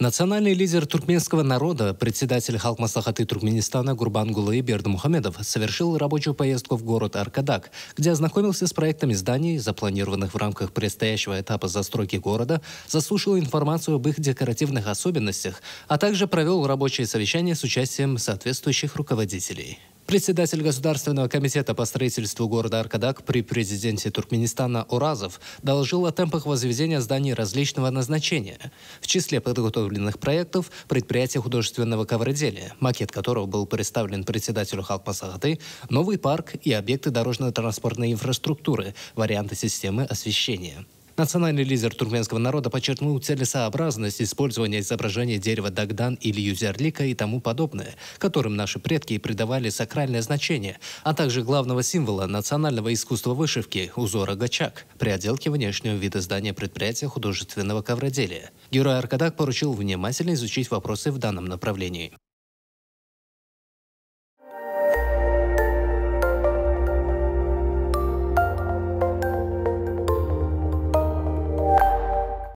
Национальный лидер туркменского народа, председатель Халкмаслахаты Туркменистана Гурбан Гулы Бердмухамедов совершил рабочую поездку в город Аркадак, где ознакомился с проектами зданий, запланированных в рамках предстоящего этапа застройки города, заслушал информацию об их декоративных особенностях, а также провел рабочие совещания с участием соответствующих руководителей. Председатель Государственного комитета по строительству города Аркадак при президенте Туркменистана Уразов доложил о темпах возведения зданий различного назначения. В числе подготовленных проектов – предприятие художественного ковроделия, макет которого был представлен председателю Халпасагаты, новый парк и объекты дорожно-транспортной инфраструктуры, варианты системы освещения. Национальный лидер туркменского народа подчеркнул целесообразность использования изображения дерева Дагдан или Юзерлика и тому подобное, которым наши предки придавали сакральное значение, а также главного символа национального искусства вышивки – узора гачак при отделке внешнего вида здания предприятия художественного ковроделия. Герой Аркадак поручил внимательно изучить вопросы в данном направлении.